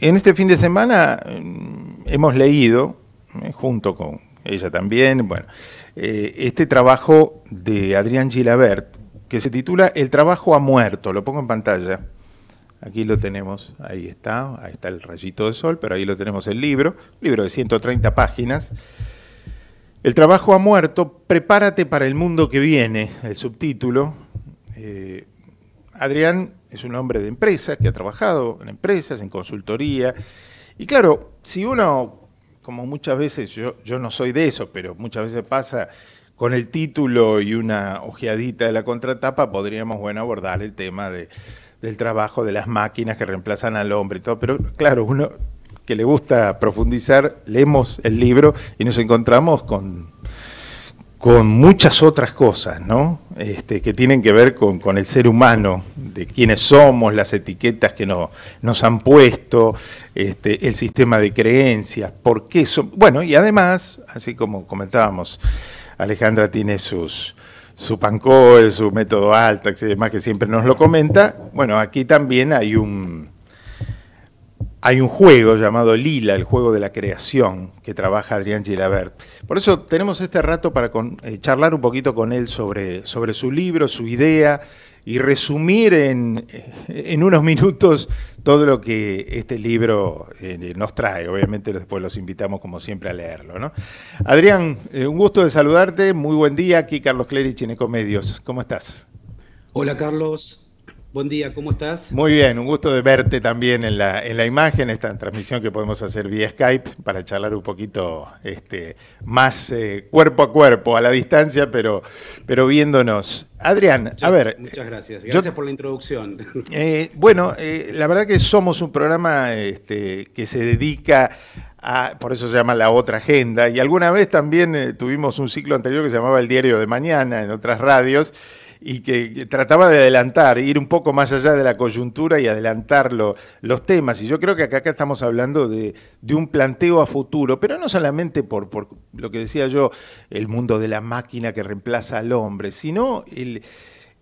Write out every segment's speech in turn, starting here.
En este fin de semana mm, hemos leído, eh, junto con ella también, bueno, eh, este trabajo de Adrián Gilabert, que se titula El trabajo ha muerto, lo pongo en pantalla. Aquí lo tenemos, ahí está, ahí está el rayito de sol, pero ahí lo tenemos el libro, libro de 130 páginas. El trabajo ha muerto, prepárate para el mundo que viene, el subtítulo. Eh, Adrián es un hombre de empresas, que ha trabajado en empresas, en consultoría. Y claro, si uno, como muchas veces, yo, yo no soy de eso, pero muchas veces pasa con el título y una ojeadita de la contratapa, podríamos, bueno, abordar el tema de, del trabajo de las máquinas que reemplazan al hombre y todo. Pero claro, uno que le gusta profundizar, leemos el libro y nos encontramos con con muchas otras cosas, ¿no? Este, que tienen que ver con, el ser humano, de quiénes somos, las etiquetas que nos han puesto, este, el sistema de creencias, por qué son. Bueno, y además, así como comentábamos, Alejandra tiene sus, su PANCOE, su método alta, y demás, que siempre nos lo comenta. Bueno, aquí también hay un hay un juego llamado Lila, el juego de la creación, que trabaja Adrián Gilabert. Por eso tenemos este rato para eh, charlar un poquito con él sobre, sobre, su libro, su idea y resumir en, eh, unos minutos todo lo que este libro eh, nos trae. Obviamente después los invitamos como siempre a leerlo. Adrián, un gusto de saludarte. Muy buen día. Aquí Carlos Clerich en Ecomedios. ¿Cómo estás? Hola Carlos, Buen día, ¿cómo estás? Muy bien, un gusto de verte también en la, imagen, esta transmisión que podemos hacer vía Skype para charlar un poquito este, más eh, cuerpo a cuerpo, a la distancia, pero, pero viéndonos. Adrián, a ver. Muchas gracias, gracias por la introducción. Eh, bueno, eh, la verdad que somos un programa este, que se dedica a, por eso se llama La Otra Agenda. Y alguna vez también tuvimos un ciclo anterior que se llamaba El Diario de Mañana en otras radios y que trataba de adelantar, ir un poco más allá de la coyuntura y adelantar los temas. Y yo creo que acá, acá estamos hablando de, un planteo a futuro, pero no solamente por, lo que decía yo, el mundo de la máquina que reemplaza al hombre, sino el,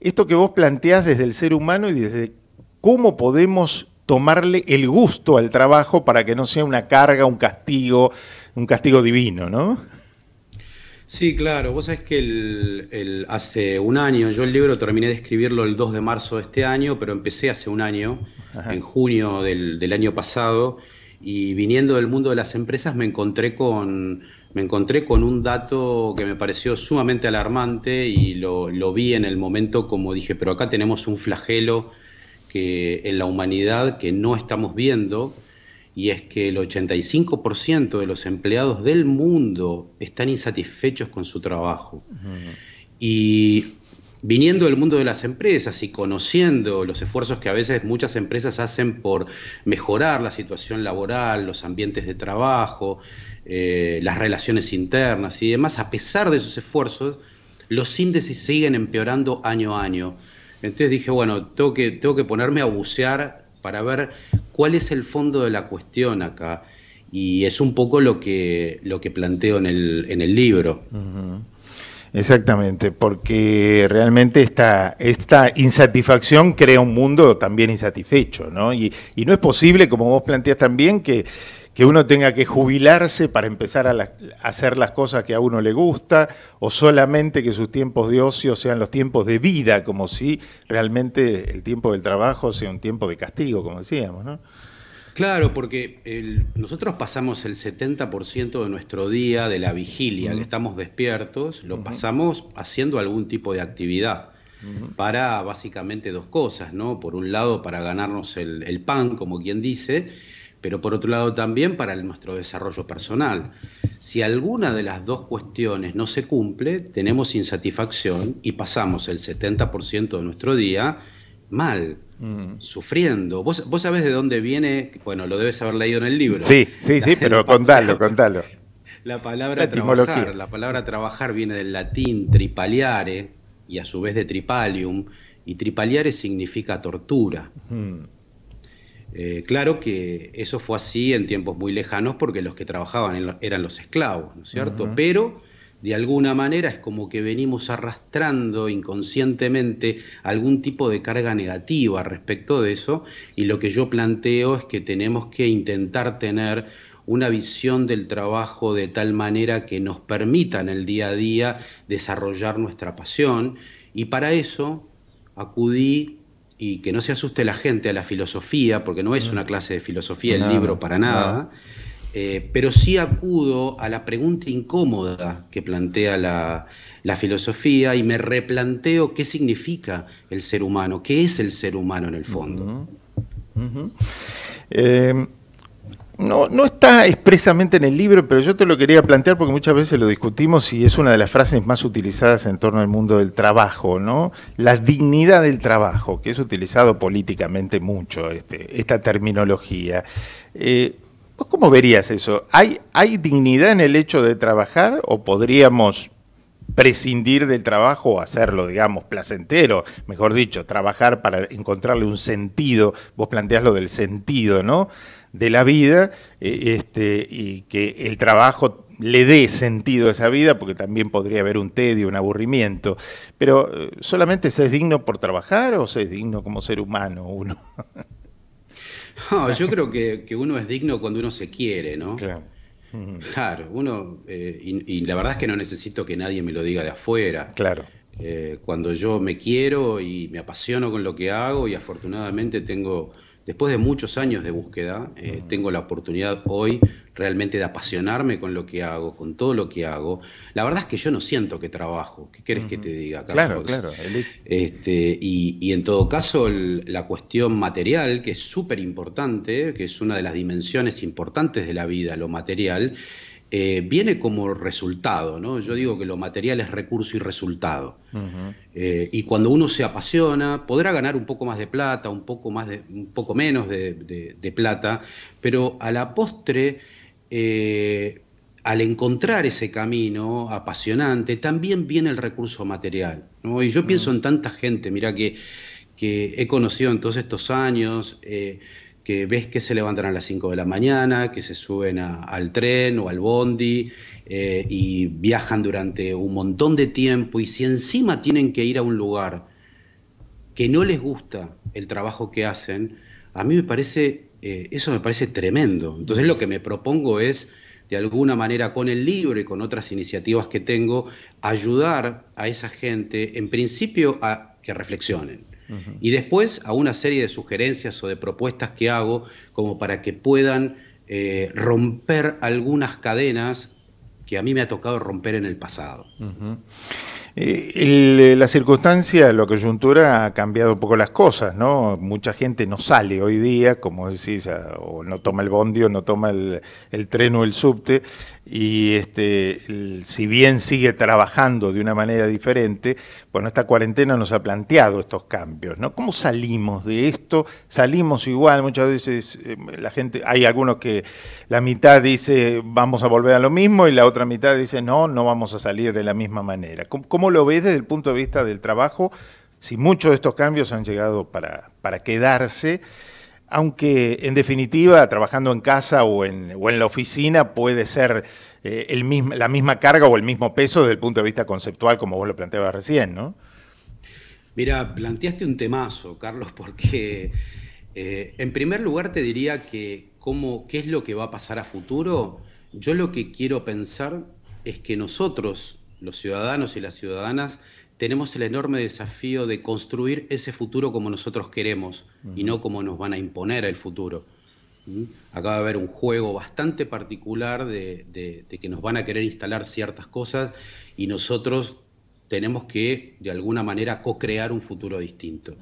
esto que vos planteás desde el ser humano y desde cómo podemos tomarle el gusto al trabajo para que no sea una carga, un castigo, un castigo divino, ¿no? Sí, claro. Vos sabés que el, hace un año, yo el libro terminé de escribirlo el 2 de marzo de este año, pero empecé hace un año, en junio del, del, año pasado, y viniendo del mundo de las empresas me encontré con, me encontré con un dato que me pareció sumamente alarmante y lo, lo vi en el momento como dije, pero acá tenemos un flagelo que en la humanidad que no estamos viendo, y es que el 85% de los empleados del mundo están insatisfechos con su trabajo. Y viniendo del mundo de las empresas y conociendo los esfuerzos que a veces muchas empresas hacen por mejorar la situación laboral, los ambientes de trabajo, eh, las relaciones internas y demás, a pesar de esos esfuerzos, los índices siguen empeorando año a año. Entonces dije, bueno, tengo que ponerme a bucear para ver cuál es el fondo de la cuestión acá. Y es un poco lo que, lo que planteo en el, en el libro. Exactamente, porque realmente esta, esta insatisfacción crea un mundo también insatisfecho, ¿no? Y, y no es posible, como vos planteas también, que que uno tenga que jubilarse para empezar a, hacer las cosas que a uno le gusta, o solamente que sus tiempos de ocio sean los tiempos de vida, como si realmente el tiempo del trabajo sea un tiempo de castigo, como decíamos, ¿no? Claro, porque nosotros pasamos el 70% de nuestro día de la vigilia, que estamos despiertos, lo pasamos haciendo algún tipo de actividad para básicamente dos cosas, ¿no? Por un lado, para ganarnos el pan, como quien dice, pero por otro lado también para nuestro desarrollo personal. Si alguna de las dos cuestiones no se cumple, tenemos insatisfacción y pasamos el 70% de nuestro día mal, mm. sufriendo. ¿Vos, ¿Vos, sabés de dónde viene, bueno, lo debes haber leído en el libro. Sí, sí, sí, pero contalo, contalo. La palabra trabajar, la palabra trabajar viene del latín tripaliare y a su vez de tripalium, y tripaliare significa tortura. Mm. Eh, claro que eso fue así en tiempos muy lejanos porque los que trabajaban eran los esclavos, ¿no es cierto? Pero de alguna manera es como que venimos arrastrando inconscientemente algún tipo de carga negativa respecto de eso y lo que yo planteo es que tenemos que intentar tener una visión del trabajo de tal manera que nos permita en el día a día desarrollar nuestra pasión y para eso acudí y que no se asuste la gente a la filosofía, porque no es una mm. clase de filosofía el libro para nada, eh, pero sí acudo a la pregunta incómoda que plantea la, filosofía y me replanteo qué significa el ser humano, qué es el ser humano en el fondo. Eh, no, no está expresamente en el libro, pero yo te lo quería plantear porque muchas veces lo discutimos y es una de las frases más utilizadas en torno al mundo del trabajo, ¿no? La dignidad del trabajo, que es utilizado políticamente mucho, este, esta terminología. Eh, cómo verías eso? ¿Hay, ¿Hay dignidad en el hecho de trabajar o podríamos prescindir del trabajo o hacerlo, digamos, placentero, mejor dicho, trabajar para encontrarle un sentido? Vos planteás lo del sentido, ¿no? de la vida eh, este, y que el trabajo le dé sentido a esa vida, porque también podría haber un tedio, un aburrimiento. Pero eh, ¿solamente se es digno por trabajar o se es digno como ser humano uno? Ah, yo creo que, uno es digno cuando uno se quiere, ¿no? Claro. Claro, uno, eh, y, la verdad es que no necesito que nadie me lo diga de afuera. Claro. cuando yo me quiero y me apasiono con lo que hago y afortunadamente tengo después de muchos años de búsqueda, eh, tengo la oportunidad hoy realmente de apasionarme con lo que hago, con todo lo que hago. La verdad es que yo no siento que trabajo, ¿qué quieres que te diga? Carlos? Claro, claro. Este, y, en todo caso, la cuestión material, que es súper importante, que es una de las dimensiones importantes de la vida, lo material, eh, viene como resultado, ¿no? Yo digo que lo material es recurso y resultado. Eh, y cuando uno se apasiona, podrá ganar un poco más de plata, un poco, más un poco menos de, plata, pero a la postre, eh, al encontrar ese camino apasionante, también viene el recurso material. Y yo pienso en tanta gente, mira, que, que he conocido en todos estos años que ves que se levantan a las 5 de la mañana, que se suben al tren o al bondi eh, y viajan durante un montón de tiempo y si encima tienen que ir a un lugar que no les gusta el trabajo que hacen, a mí me parece, eh, eso me parece tremendo. Entonces lo que me propongo es, de alguna manera, con el libro y con otras iniciativas que tengo, ayudar a esa gente, en principio, a que reflexionen y después a una serie de sugerencias o de propuestas que hago como para que puedan eh, romper algunas cadenas que a mí me ha tocado romper en el pasado. Eh, eh, la circunstancia, la coyuntura ha cambiado un poco las cosas, ¿no? Mucha gente no sale hoy día, como decís, o no toma el bondio, no toma el tren o el subte y este, si bien sigue trabajando de una manera diferente, bueno, esta cuarentena nos ha planteado estos cambios, ¿no? ¿Cómo salimos de esto? Salimos igual, muchas veces eh, la gente, hay algunos que la mitad dice vamos a volver a lo mismo y la otra mitad dice no, no vamos a salir de la misma manera. ¿Cómo, lo ves desde el punto de vista del trabajo? Si muchos de estos cambios han llegado para, para quedarse aunque en definitiva trabajando en casa o en, la oficina puede ser eh, el la misma carga o el mismo peso desde el punto de vista conceptual como vos lo planteabas recién, ¿no? Mira, planteaste un temazo, Carlos, porque eh, en primer lugar te diría que cómo, qué es lo que va a pasar a futuro. Yo lo que quiero pensar es que nosotros, los ciudadanos y las ciudadanas, tenemos el enorme desafío de construir ese futuro como nosotros queremos y no como nos van a imponer el futuro. Acá ¿Mm? Acaba de haber un juego bastante particular de, que nos van a querer instalar ciertas cosas y nosotros tenemos que, de alguna manera, co-crear un futuro distinto.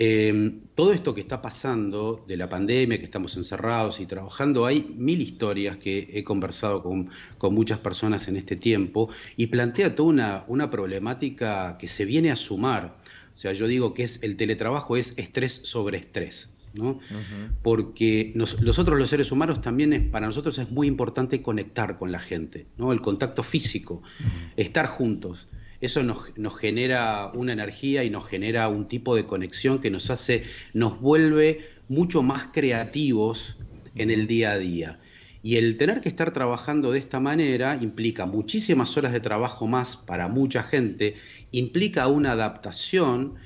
Em, todo esto que está pasando de la pandemia, que estamos encerrados y trabajando, hay mil historias que he conversado con, muchas personas en este tiempo y plantea toda una, problemática que se viene a sumar. O sea, yo digo que es el teletrabajo es estrés sobre estrés. Porque nosotros los seres humanos también es, para nosotros es muy importante conectar con la gente, ¿no? el contacto físico, estar juntos. Eso nos, genera una energía y nos genera un tipo de conexión que nos hace, nos vuelve mucho más creativos en el día a día. Y el tener que estar trabajando de esta manera implica muchísimas horas de trabajo más para mucha gente, implica una adaptación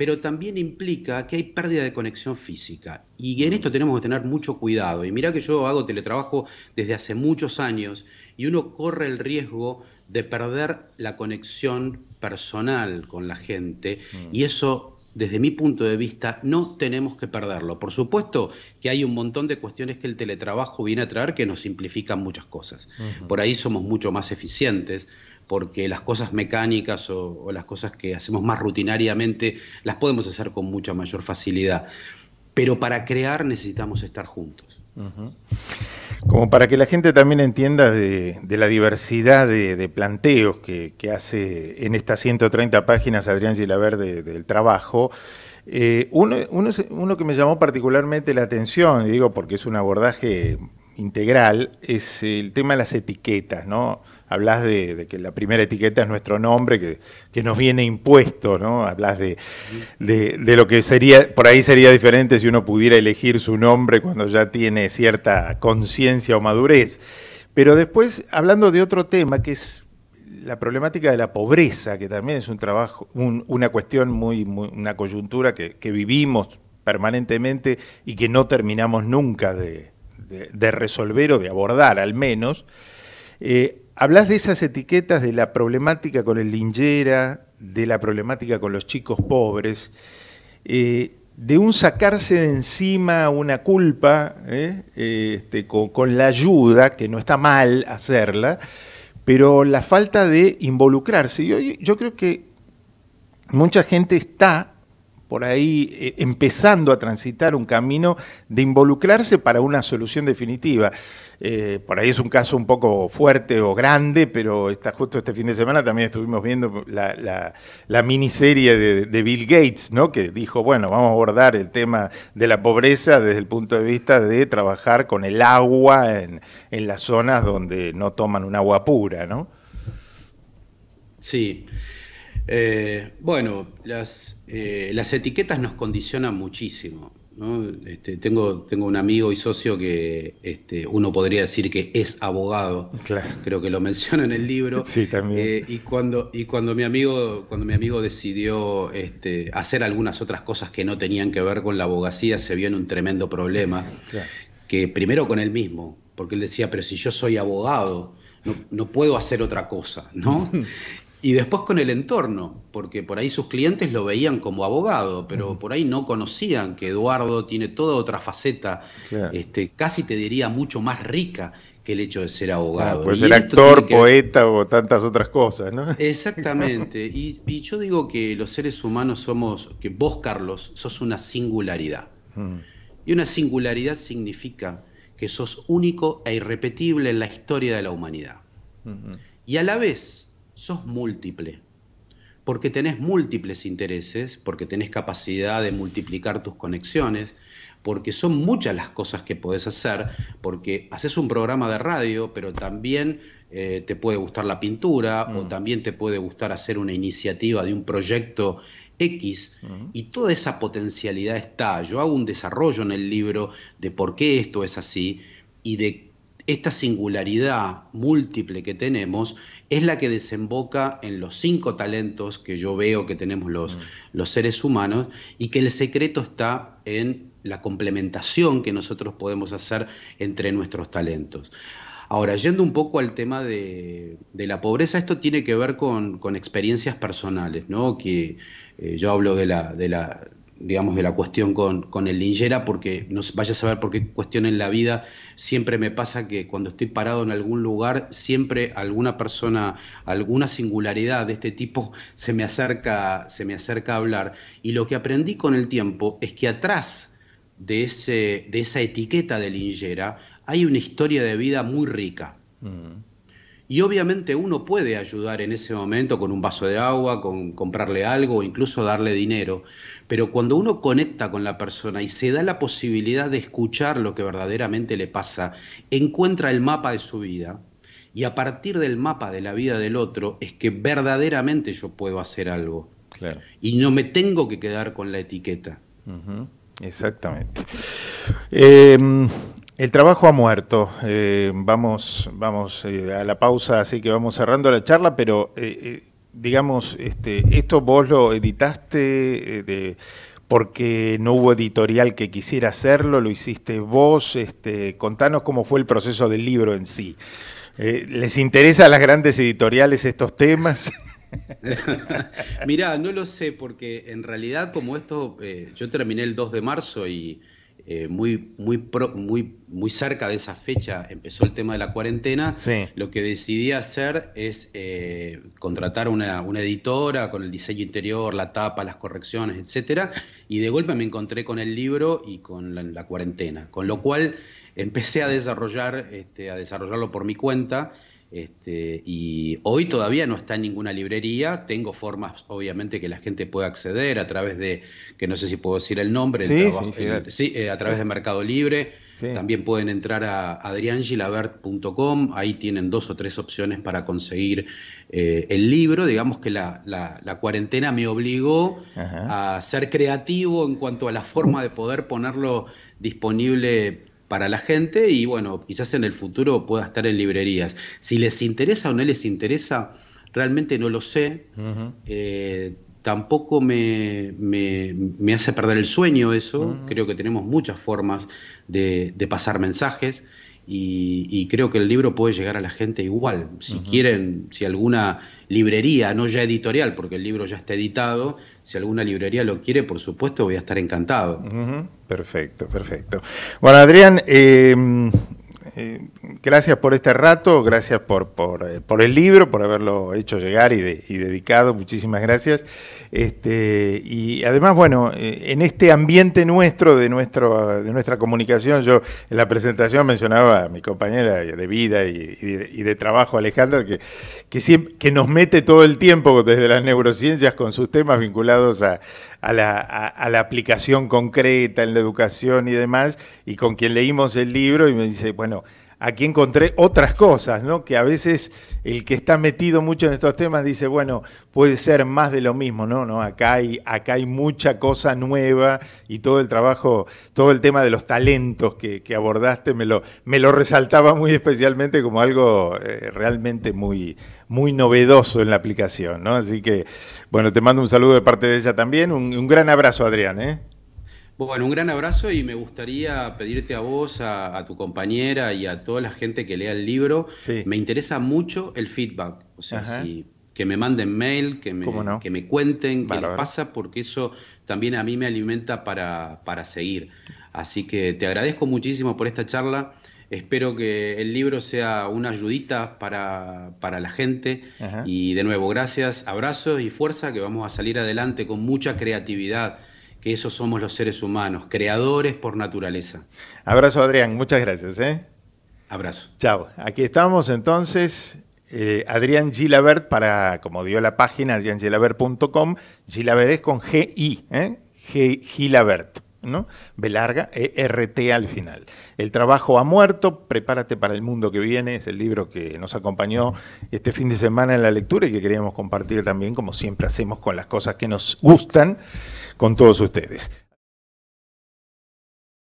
pero también implica que hay pérdida de conexión física. Y en esto tenemos que tener mucho cuidado. Y mirá que yo hago teletrabajo desde hace muchos años y uno corre el riesgo de perder la conexión personal con la gente mm. y eso desde mi punto de vista, no tenemos que perderlo. Por supuesto que hay un montón de cuestiones que el teletrabajo viene a traer que nos simplifican muchas cosas. Por ahí somos mucho más eficientes, porque las cosas mecánicas o, las cosas que hacemos más rutinariamente las podemos hacer con mucha mayor facilidad. Pero para crear necesitamos estar juntos. Como para que la gente también entienda de, la diversidad de, planteos que, hace en estas 130 páginas Adrián Gilaverde del trabajo, eh, uno, uno, que me llamó particularmente la atención, y digo porque es un abordaje integral, es el tema de las etiquetas, ¿no? hablas de, que la primera etiqueta es nuestro nombre, que, nos viene impuesto, ¿no? Hablas de, lo que sería, por ahí sería diferente si uno pudiera elegir su nombre cuando ya tiene cierta conciencia o madurez. Pero después, hablando de otro tema, que es la problemática de la pobreza, que también es un trabajo, una cuestión muy, una coyuntura que, vivimos permanentemente y que no terminamos nunca de, resolver o de abordar al menos, eh, Hablas de esas etiquetas, de la problemática con el Linjera, de la problemática con los chicos pobres, eh, de un sacarse de encima una culpa eh, este, con, la ayuda, que no está mal hacerla, pero la falta de involucrarse. yo creo que mucha gente está por ahí eh, empezando a transitar un camino de involucrarse para una solución definitiva. Eh, por ahí es un caso un poco fuerte o grande, pero está, justo este fin de semana también estuvimos viendo la, miniserie de, Bill Gates, ¿no? que dijo, bueno, vamos a abordar el tema de la pobreza desde el punto de vista de trabajar con el agua en, en las zonas donde no toman un agua pura. ¿no? Sí. Eh, bueno, eh, las, etiquetas nos condicionan muchísimo. Este, tengo, tengo un amigo y socio que este, uno podría decir que es abogado. Creo que lo menciona en el libro. Sí, también. Eh, y cuando, mi, amigo, cuando mi amigo decidió este, hacer algunas otras cosas que no tenían que ver con la abogacía, se vio en un tremendo problema. Que primero con él mismo, porque él decía, pero si yo soy abogado, no, no puedo hacer otra cosa, ¿no? y después con el entorno, porque por ahí sus clientes lo veían como abogado, pero por ahí no conocían que Eduardo tiene toda otra faceta, este, casi te diría mucho más rica que el hecho de ser ah, abogado. Pues el ser actor, poeta o tantas otras cosas, ¿no? Exactamente, y, yo digo que los seres humanos somos, que vos Carlos, sos una singularidad. Mm. Y una singularidad significa que sos único e irrepetible en la historia de la humanidad. Y a la vez, sos múltiple, porque tenés múltiples intereses, porque tenés capacidad de multiplicar tus conexiones, porque son muchas las cosas que podés hacer, porque haces un programa de radio, pero también eh, te puede gustar la pintura o mm. también te puede gustar hacer una iniciativa de un proyecto X mm. y toda esa potencialidad está. Yo hago un desarrollo en el libro de por qué esto es así y de esta singularidad múltiple que tenemos es la que desemboca en los cinco talentos que yo veo que tenemos los, mm. los seres humanos y que el secreto está en la complementación que nosotros podemos hacer entre nuestros talentos. Ahora, yendo un poco al tema de, la pobreza, esto tiene que ver con, experiencias personales, ¿no? Que eh, yo hablo de la, de la, digamos, de la cuestión con, el linjera, porque no vaya a saber por qué cuestión en la vida siempre me pasa que cuando estoy parado en algún lugar, siempre alguna persona, alguna singularidad de este tipo se me acerca, se me acerca a hablar. Y lo que aprendí con el tiempo es que atrás de, ese, de esa etiqueta de linjera hay una historia de vida muy rica. Mm. Y obviamente uno puede ayudar en ese momento con un vaso de agua, con comprarle algo o incluso darle dinero. Pero cuando uno conecta con la persona y se da la posibilidad de escuchar lo que verdaderamente le pasa, encuentra el mapa de su vida y a partir del mapa de la vida del otro es que verdaderamente yo puedo hacer algo. Claro. Y no me tengo que quedar con la etiqueta. Exactamente. Em, el trabajo ha muerto. Eh, vamos vamos eh, a la pausa, así que vamos cerrando la charla, pero eh, digamos, este, esto vos lo editaste porque no hubo editorial que quisiera hacerlo, lo hiciste vos. Este, contanos cómo fue el proceso del libro en sí. ¿Les interesa a las grandes editoriales estos temas? Mirá, no lo sé, porque en realidad como esto, yo terminé el 2 de marzo y eh, muy, muy, muy, cerca de esa fecha empezó el tema de la cuarentena, lo que decidí hacer es eh, contratar una, una editora con el diseño interior, la tapa, las correcciones, etc. y de golpe me encontré con el libro y con la, cuarentena, con lo cual empecé a desarrollar, este, a desarrollarlo por mi cuenta este, y hoy todavía no está en ninguna librería. Tengo formas, obviamente, que la gente pueda acceder a través de, que no sé si puedo decir el nombre, sí, eh, a través de Mercado Libre. También pueden entrar a adriangilabert.com. Ahí tienen dos o tres opciones para conseguir eh, el libro. Digamos que la, cuarentena me obligó a ser creativo en cuanto a la forma de poder ponerlo disponible para la gente y bueno, quizás en el futuro pueda estar en librerías. Si les interesa o no les interesa, realmente no lo sé. Eh, tampoco me, me, hace perder el sueño eso. Creo que tenemos muchas formas de, pasar mensajes. Y, creo que el libro puede llegar a la gente igual. Si quieren, si alguna librería, no ya editorial, porque el libro ya está editado, si alguna librería lo quiere, por supuesto, voy a estar encantado. Perfecto, perfecto. Bueno, Adrián, eh, eh, gracias por este rato, gracias eh, por, el libro, por haberlo hecho llegar y, dedicado, muchísimas gracias. Este, y además, bueno, eh, en este ambiente nuestro de, nuestro, de nuestra comunicación, yo en la presentación mencionaba a mi compañera de vida y, de, trabajo, Alejandra, que, que, que nos mete todo el tiempo desde las neurociencias con sus temas vinculados a, la, a la, aplicación concreta en la educación y demás, y con quien leímos el libro y me dice, bueno, aquí encontré otras cosas, ¿no? Que a veces el que está metido mucho en estos temas dice, bueno, puede ser más de lo mismo, no, no, acá hay, acá hay mucha cosa nueva y todo el trabajo, todo el tema de los talentos que, abordaste me lo, me lo resaltaba muy especialmente como algo eh, realmente muy, muy novedoso en la aplicación, ¿no? Así que, bueno, te mando un saludo de parte de ella también, un, un gran abrazo, Adrián, ¿eh? Bueno, un gran abrazo y me gustaría pedirte a vos, a, tu compañera y a toda la gente que lea el libro, me interesa mucho el feedback, o sea, que me manden mail, que me, cuenten qué pasa, porque eso también a mí me alimenta para, seguir. Así que te agradezco muchísimo por esta charla. Espero que el libro sea una ayudita para, la gente. Y de nuevo, gracias, abrazos y fuerza, que vamos a salir adelante con mucha creatividad que esos somos los seres humanos, creadores por naturaleza. Abrazo Adrián, muchas gracias. ¿eh? Abrazo. Chao. Aquí estamos entonces. Eh, Adrián Gilabert, para, como dio la página, adriangilabert.com, Gilabert es con G-I, ¿eh? G Gilabert. ¿no? RT e al final. El trabajo ha muerto, prepárate para el mundo que viene, es el libro que nos acompañó este fin de semana en la lectura y que queríamos compartir también, como siempre hacemos con las cosas que nos gustan, con todos ustedes.